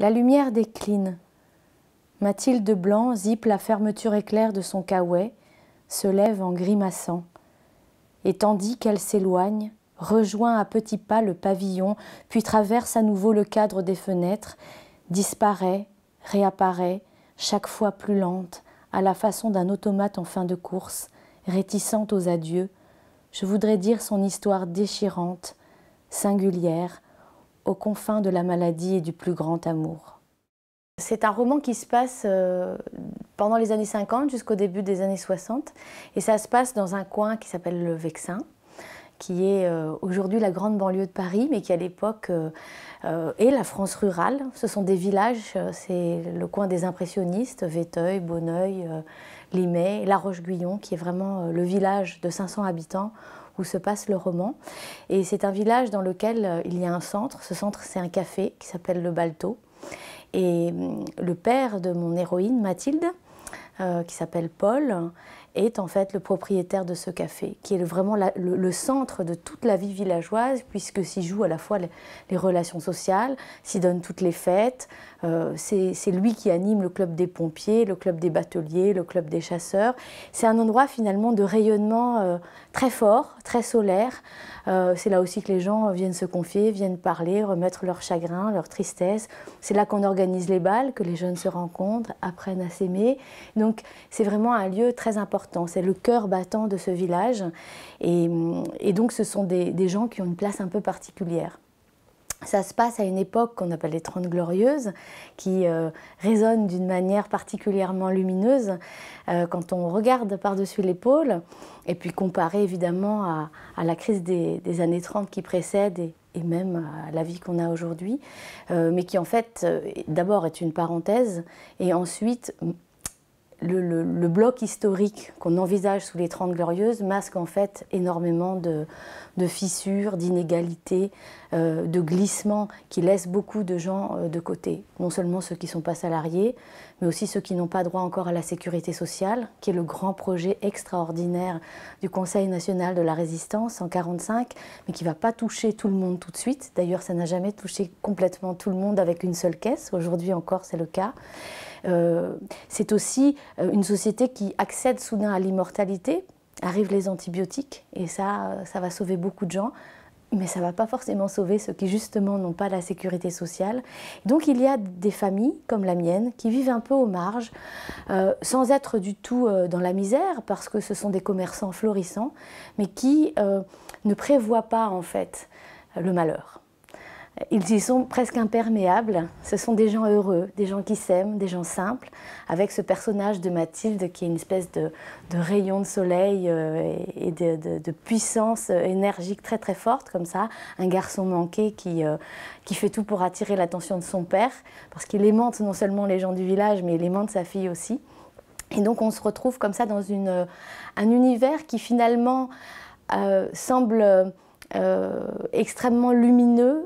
La lumière décline. Mathilde Blanc zippe la fermeture éclair de son caouet, se lève en grimaçant. Et tandis qu'elle s'éloigne, rejoint à petits pas le pavillon, puis traverse à nouveau le cadre des fenêtres, disparaît, réapparaît, chaque fois plus lente, à la façon d'un automate en fin de course, réticente aux adieux, je voudrais dire son histoire déchirante, singulière, aux confins de la maladie et du plus grand amour. C'est un roman qui se passe euh, pendant les années 50 jusqu'au début des années 60 et ça se passe dans un coin qui s'appelle le Vexin qui est euh, aujourd'hui la grande banlieue de Paris, mais qui à l'époque euh, est la France rurale. Ce sont des villages, c'est le coin des impressionnistes, Véteuil, Bonneuil, Limay, La Roche-Guyon, qui est vraiment le village de 500 habitants où se passe le roman. Et c'est un village dans lequel euh, il y a un centre. Ce centre, c'est un café qui s'appelle le Balto. Et hum, le père de mon héroïne, Mathilde, euh, qui s'appelle Paul, est en fait le propriétaire de ce café, qui est vraiment le, centre de toute la vie villageoise, puisque s'y jouent à la fois les, relations sociales, s'y donnent toutes les fêtes. Euh, c'est lui qui anime le club des pompiers, le club des bateliers, le club des chasseurs. C'est un endroit finalement de rayonnement euh, très fort, très solaire. Euh, c'est là aussi que les gens viennent se confier, viennent parler, remettre leur chagrin, leur tristesse. C'est là qu'on organise les balles, que les jeunes se rencontrent, apprennent à s'aimer. Donc c'est vraiment un lieu très important c'est le cœur battant de ce village. Et, donc ce sont des, gens qui ont une place un peu particulière. Ça se passe à une époque qu'on appelle les Trente Glorieuses, qui euh, résonne d'une manière particulièrement lumineuse euh, quand on regarde par-dessus l'épaule, et puis comparé évidemment à, la crise des, années 30 qui précède et, même à la vie qu'on a aujourd'hui, euh, mais qui en fait d'abord est une parenthèse, et ensuite le, bloc historique qu'on envisage sous les Trente Glorieuses masque en fait énormément de, fissures, d'inégalités, euh, de glissements qui laissent beaucoup de gens euh, de côté. Non seulement ceux qui ne sont pas salariés, mais aussi ceux qui n'ont pas droit encore à la sécurité sociale, qui est le grand projet extraordinaire du Conseil national de la résistance en 1945, mais qui ne va pas toucher tout le monde tout de suite. D'ailleurs, ça n'a jamais touché complètement tout le monde avec une seule caisse. Aujourd'hui encore, c'est le cas. Euh, c'est aussi euh, une société qui accède soudain à l'immortalité. Arrivent les antibiotiques et ça, euh, va sauver beaucoup de gens mais ça ne va pas forcément sauver ceux qui justement n'ont pas la sécurité sociale. Donc il y a des familles comme la mienne qui vivent un peu aux marges, sans être du tout dans la misère, parce que ce sont des commerçants florissants, mais qui ne prévoient pas en fait le malheur ils y sont presque imperméables. Ce sont des gens heureux, des gens qui s'aiment, des gens simples, avec ce personnage de Mathilde qui est une espèce de, rayon de soleil euh, et de, puissance énergique très très forte comme ça. Un garçon manqué euh, qui, fait tout pour attirer l'attention de son père, parce qu'il aimante non seulement les gens du village, mais il aimante sa fille aussi. Et donc on se retrouve comme ça dans euh, un univers qui finalement semble... extrêmement lumineux,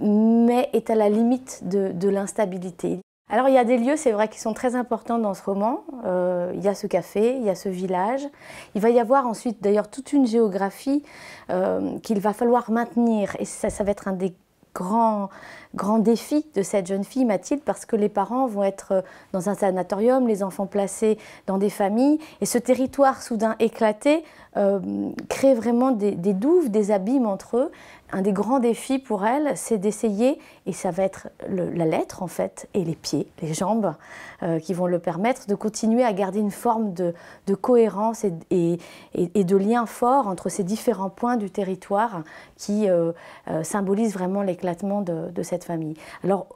mais est à la limite de, l'instabilité. Alors il y a des lieux, c'est vrai, qui sont très importants dans ce roman. Euh, il y a ce café, il y a ce village. Il va y avoir ensuite d'ailleurs toute une géographie euh, qu'il va falloir maintenir. Et ça va être un des grands grand défi de cette jeune fille, Mathilde, parce que les parents vont être euh, dans un sanatorium, les enfants placés dans des familles. Et ce territoire soudain éclaté euh, crée vraiment des, douves, des abîmes entre eux. Un des grands défis pour elle, c'est d'essayer, et ça va être la lettre en fait, et les pieds, les jambes, euh, qui vont le permettre de continuer à garder une forme de, cohérence et, de lien fort entre ces différents points du territoire qui symbolisent vraiment l'éclatement de cette alors,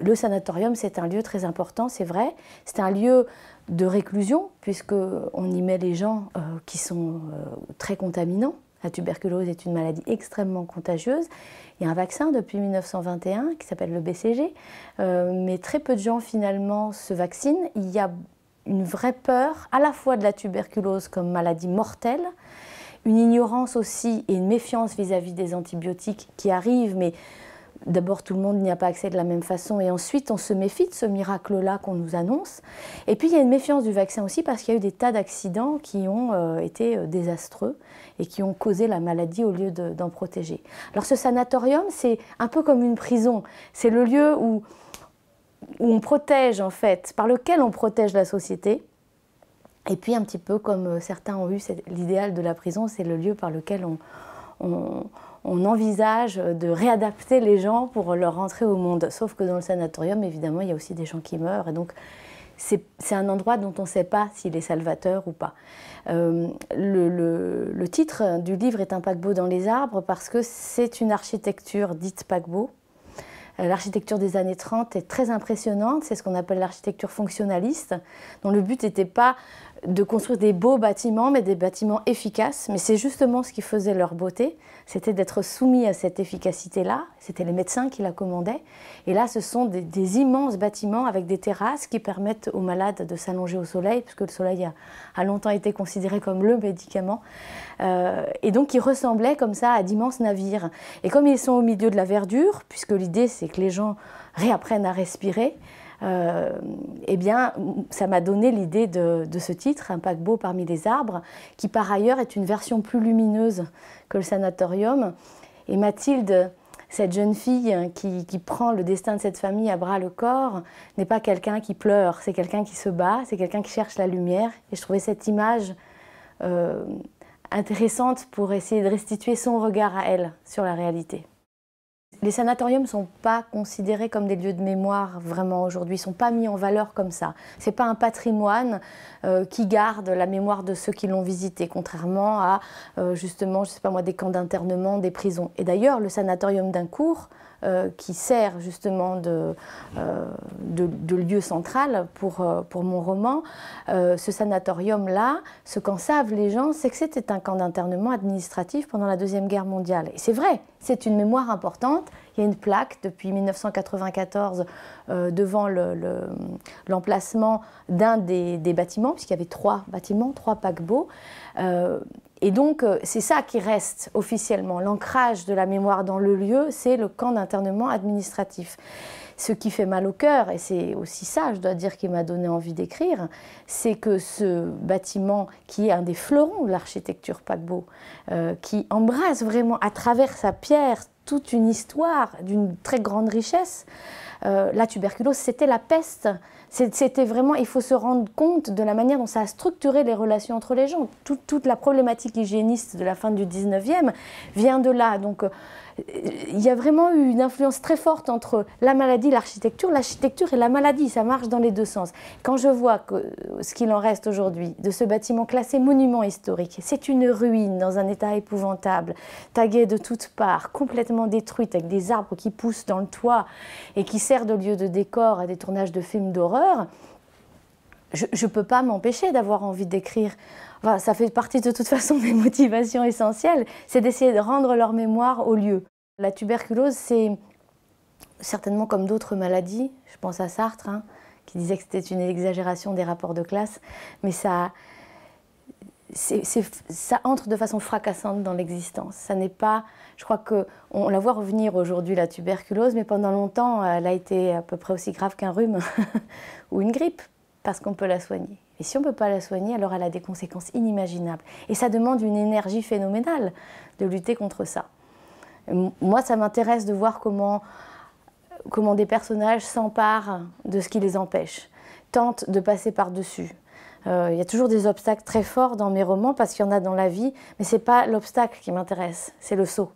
le sanatorium, c'est un lieu très important, c'est vrai. C'est un lieu de réclusion, puisqu'on y met les gens euh, qui sont euh, très contaminants. La tuberculose est une maladie extrêmement contagieuse. Il y a un vaccin depuis 1921 qui s'appelle le BCG, euh, mais très peu de gens finalement se vaccinent. Il y a une vraie peur à la fois de la tuberculose comme maladie mortelle, une ignorance aussi et une méfiance vis-à-vis -vis des antibiotiques qui arrivent, mais D'abord, tout le monde n'y a pas accès de la même façon. Et ensuite, on se méfie de ce miracle-là qu'on nous annonce. Et puis, il y a une méfiance du vaccin aussi parce qu'il y a eu des tas d'accidents qui ont euh, été euh, désastreux et qui ont causé la maladie au lieu d'en protéger. Alors, ce sanatorium, c'est un peu comme une prison. C'est le lieu où, où on protège, en fait, par lequel on protège la société. Et puis, un petit peu comme euh, certains ont eu l'idéal de la prison, c'est le lieu par lequel on, on, envisage de réadapter les gens pour leur rentrer au monde. Sauf que dans le sanatorium, évidemment, il y a aussi des gens qui meurent. Et donc, c'est un endroit dont on ne sait pas s'il est salvateur ou pas. Euh, le, le, titre du livre est Un paquebot dans les arbres parce que c'est une architecture dite paquebot. Euh, l'architecture des années 30 est très impressionnante, c'est ce qu'on appelle l'architecture fonctionnaliste, dont le but n'était pas de construire des beaux bâtiments, mais des bâtiments efficaces. Mais c'est justement ce qui faisait leur beauté, c'était d'être soumis à cette efficacité-là. C'était les médecins qui la commandaient. Et là, ce sont des, immenses bâtiments avec des terrasses qui permettent aux malades de s'allonger au soleil, puisque le soleil a, longtemps été considéré comme le médicament. Euh, et donc, ils ressemblaient comme ça à d'immenses navires. Et comme ils sont au milieu de la verdure, puisque l'idée, c'est que les gens réapprennent à respirer, euh, eh bien, ça m'a donné l'idée de, ce titre, Un paquebot parmi les arbres, qui par ailleurs est une version plus lumineuse que le sanatorium. Et Mathilde, cette jeune fille qui, prend le destin de cette famille à bras le corps n'est pas quelqu'un qui pleure, c'est quelqu'un qui se bat, c'est quelqu'un qui cherche la lumière. Et je trouvais cette image euh, intéressante pour essayer de restituer son regard à elle sur la réalité. Les sanatoriums ne sont pas considérés comme des lieux de mémoire vraiment aujourd'hui, ne sont pas mis en valeur comme ça. Ce n'est pas un patrimoine euh, qui garde la mémoire de ceux qui l'ont visité, contrairement à euh, justement, je sais pas moi, des camps d'internement, des prisons. Et d'ailleurs, le sanatorium d'un cours, euh, qui sert justement de, euh, lieu central pour, euh, pour mon roman, ce sanatorium-là, ce qu'en savent les gens, c'est que c'était un camp d'internement administratif pendant la Deuxième Guerre mondiale. Et c'est vrai, c'est une mémoire importante, il y a une plaque depuis 1994 euh, devant l'emplacement d'un des, bâtiments, puisqu'il y avait trois bâtiments, trois paquebots. Euh, et donc, euh, c'est ça qui reste officiellement. L'ancrage de la mémoire dans le lieu, c'est le camp d'internement administratif. Ce qui fait mal au cœur, et c'est aussi ça, je dois dire, qui m'a donné envie d'écrire, c'est que ce bâtiment, qui est un des fleurons de l'architecture paquebot, qui embrasse vraiment à travers sa pierre toute une histoire d'une très grande richesse. Euh, la tuberculose, c'était la peste. C'était vraiment, il faut se rendre compte de la manière dont ça a structuré les relations entre les gens. Toute, la problématique hygiéniste de la fin du 19e vient de là. Donc, euh, il y a vraiment eu une influence très forte entre la maladie et l'architecture, l'architecture et la maladie, ça marche dans les deux sens. Quand je vois ce qu'il en reste aujourd'hui de ce bâtiment classé monument historique, c'est une ruine dans un état épouvantable, taguée de toutes parts, complètement détruite, avec des arbres qui poussent dans le toit et qui sert de lieu de décor à des tournages de films d'horreur, je ne peux pas m'empêcher d'avoir envie d'écrire ça fait partie de toute façon des motivations essentielles, c'est d'essayer de rendre leur mémoire au lieu. La tuberculose, c'est certainement comme d'autres maladies, je pense à Sartre, hein, qui disait que c'était une exagération des rapports de classe, mais ça, ça entre de façon fracassante dans l'existence. Ça n'est pas, je crois que on la voit revenir aujourd'hui la tuberculose, mais pendant longtemps, elle a été à peu près aussi grave qu'un rhume ou une grippe, parce qu'on peut la soigner. Et si on ne peut pas la soigner, alors elle a des conséquences inimaginables. Et ça demande une énergie phénoménale de lutter contre ça. Euh, moi, ça m'intéresse de voir comment, des personnages s'emparent de ce qui les empêche, tentent de passer par-dessus. Euh, il y a toujours des obstacles très forts dans mes romans parce qu'il y en a dans la vie, mais ce n'est pas l'obstacle qui m'intéresse, c'est le saut.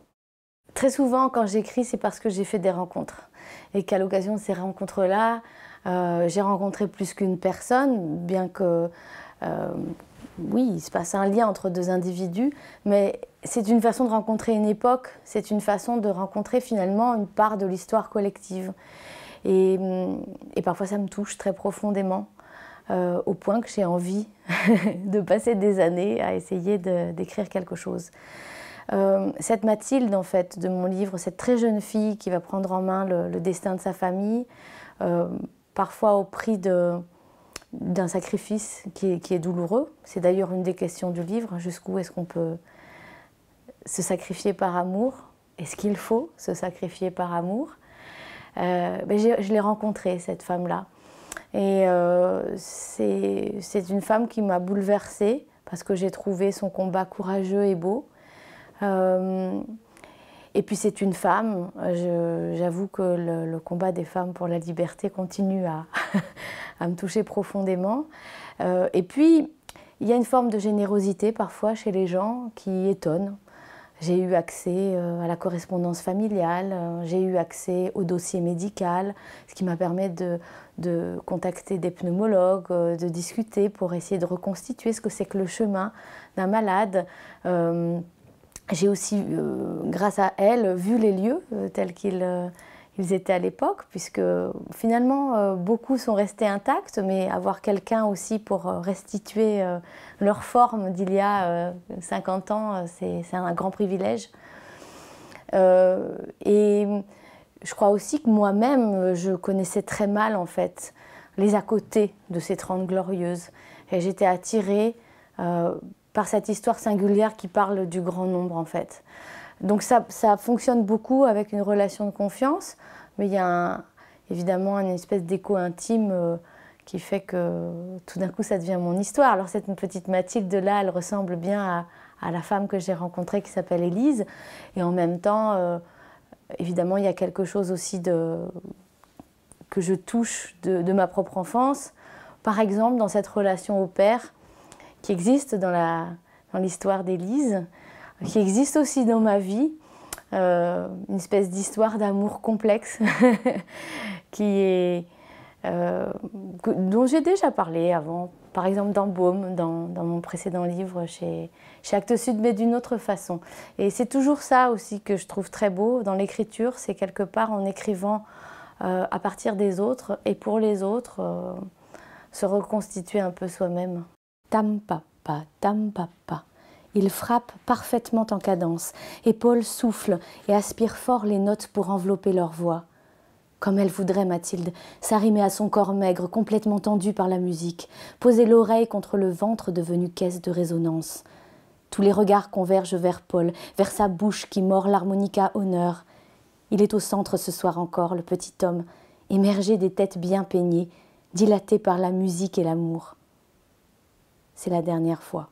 Très souvent, quand j'écris, c'est parce que j'ai fait des rencontres. Et qu'à l'occasion de ces rencontres-là, euh, j'ai rencontré plus qu'une personne, bien que euh, oui, il se passe un lien entre deux individus, mais c'est une façon de rencontrer une époque, c'est une façon de rencontrer finalement une part de l'histoire collective. Et, hum, parfois ça me touche très profondément, euh, au point que j'ai envie de passer des années à essayer d'écrire quelque chose. cette Mathilde, en fait, de mon livre, cette très jeune fille qui va prendre en main le, destin de sa famille, parfois au prix d'un sacrifice qui est, douloureux. C'est d'ailleurs une des questions du livre, jusqu'où est-ce qu'on peut se sacrifier par amour Est-ce qu'il faut se sacrifier par amour euh, ben, Je l'ai rencontrée, cette femme-là. Et euh, c'est une femme qui m'a bouleversée parce que j'ai trouvé son combat courageux et beau. Euh, et puis c'est une femme. J'avoue que le, combat des femmes pour la liberté continue à, me toucher profondément. Euh, et puis, il y a une forme de générosité parfois chez les gens qui étonne. J'ai eu accès euh, à la correspondance familiale, euh, j'ai eu accès au dossier médical, ce qui m'a permis de, contacter des pneumologues, de discuter pour essayer de reconstituer ce que c'est que le chemin d'un malade. J'ai aussi, euh, grâce à elle, vu les lieux euh, tels qu'ils euh, ils étaient à l'époque, puisque finalement beaucoup sont restés intacts, mais avoir quelqu'un aussi pour restituer leur forme d'il y a 50 ans, c'est un grand privilège. et je crois aussi que moi-même, je connaissais très mal en fait les à côté de ces 30 glorieuses. Et j'étais attirée euh, par cette histoire singulière qui parle du grand nombre en fait. Donc ça, ça fonctionne beaucoup avec une relation de confiance, mais il y a évidemment une espèce d'écho intime euh, qui fait que tout d'un coup ça devient mon histoire. Alors cette petite Mathilde là, elle ressemble bien à, la femme que j'ai rencontrée qui s'appelle Élise, et en même temps, euh, évidemment, il y a quelque chose aussi de, que je touche de ma propre enfance. Par exemple, dans cette relation au père, qui existe dans l'histoire dans d'Élise, qui existe aussi dans ma vie, euh, une espèce d'histoire d'amour complexe qui est, euh, dont j'ai déjà parlé avant, par exemple dans Baume, dans, dans mon précédent livre chez, chez Actes Sud, mais d'une autre façon. Et c'est toujours ça aussi que je trouve très beau dans l'écriture, c'est quelque part en écrivant euh, à partir des autres et pour les autres, se reconstituer un peu soi-même tam papa, tam papa. Il frappe parfaitement en cadence, et Paul souffle et aspire fort les notes pour envelopper leur voix. Comme elle voudrait, Mathilde, s'arrimer à son corps maigre, complètement tendu par la musique, poser l'oreille contre le ventre devenu caisse de résonance. Tous les regards convergent vers Paul, vers sa bouche qui mord l'harmonica honneur. Il est au centre ce soir encore, le petit homme, émergé des têtes bien peignées, dilaté par la musique et l'amour c'est la dernière fois.